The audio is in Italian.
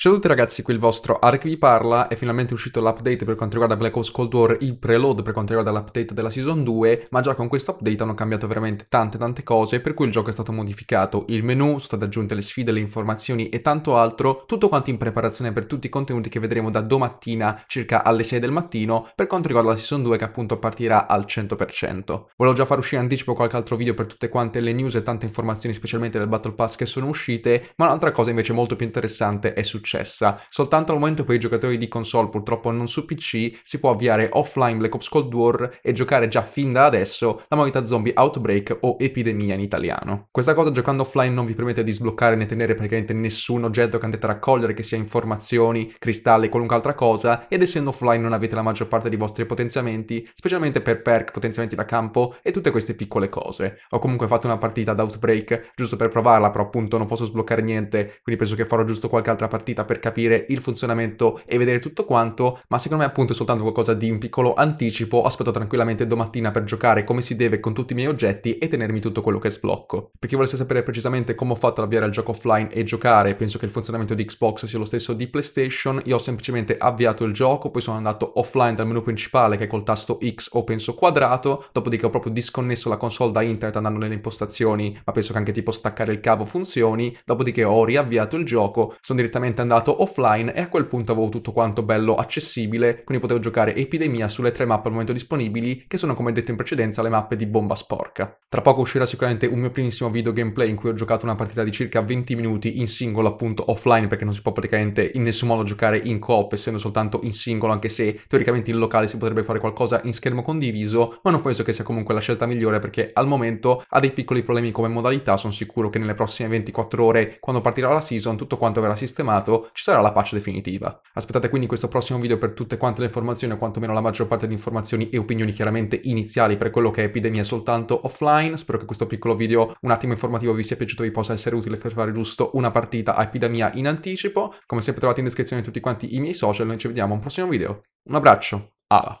Ciao a tutti ragazzi, qui il vostro Ark vi parla, è finalmente uscito l'update per quanto riguarda Black Ops Cold War, il preload per quanto riguarda l'update della Season 2, ma già con questo update hanno cambiato veramente tante tante cose, per cui il gioco è stato modificato, il menu, sono state aggiunte le sfide, le informazioni e tanto altro, tutto quanto in preparazione per tutti i contenuti che vedremo da domattina circa alle 6 del mattino, per quanto riguarda la Season 2 che appunto partirà al 100%. Volevo già far uscire in anticipo qualche altro video per tutte quante le news e tante informazioni specialmente del Battle Pass che sono uscite, ma un'altra cosa invece molto più interessante è successa successa soltanto al momento per i giocatori di console, purtroppo non su PC, si può avviare offline Black Ops Cold War e giocare già fin da adesso la modalità zombie Outbreak o Epidemia in italiano. Questa cosa giocando offline non vi permette di sbloccare né tenere praticamente nessun oggetto che andate a raccogliere, che sia informazioni, cristalli, qualunque altra cosa, ed essendo offline non avete la maggior parte dei vostri potenziamenti, specialmente per perk, potenziamenti da campo e tutte queste piccole cose. Ho comunque fatto una partita ad Outbreak giusto per provarla, però appunto non posso sbloccare niente, quindi penso che farò giusto qualche altra partita uscita per capire il funzionamento e vedere tutto quanto, ma secondo me appunto è soltanto qualcosa di un piccolo anticipo, aspetto tranquillamente domattina per giocare come si deve con tutti i miei oggetti e tenermi tutto quello che sblocco. Per chi volesse sapere precisamente come ho fatto ad avviare il gioco offline e giocare, penso che il funzionamento di Xbox sia lo stesso di PlayStation, io ho semplicemente avviato il gioco, poi sono andato offline dal menu principale che è col tasto X o penso quadrato, dopodiché ho proprio disconnesso la console da internet andando nelle impostazioni, ma penso che anche tipo staccare il cavo funzioni, dopodiché ho riavviato il gioco, sono direttamente andato andato offline e a quel punto avevo tutto quanto bello accessibile, quindi potevo giocare Epidemia sulle tre mappe al momento disponibili, che sono come detto in precedenza le mappe di Bomba Sporca. Tra poco uscirà sicuramente un mio primissimo video gameplay in cui ho giocato una partita di circa 20 minuti in singolo appunto offline perché non si può praticamente in nessun modo giocare in coop essendo soltanto in singolo anche se teoricamente in locale si potrebbe fare qualcosa in schermo condiviso, ma non penso che sia comunque la scelta migliore perché al momento ha dei piccoli problemi come modalità, sono sicuro che nelle prossime 24 ore quando partirà la season tutto quanto verrà sistemato ci sarà la pace definitiva. Aspettate quindi questo prossimo video per tutte quante le informazioni, o quantomeno la maggior parte di informazioni e opinioni chiaramente iniziali per quello che è epidemia soltanto offline. Spero che questo piccolo video, un attimo informativo, vi sia piaciuto e vi possa essere utile per fare giusto una partita a epidemia in anticipo. Come sempre trovate in descrizione tutti quanti i miei social, noi ci vediamo a un prossimo video. Un abbraccio, alla!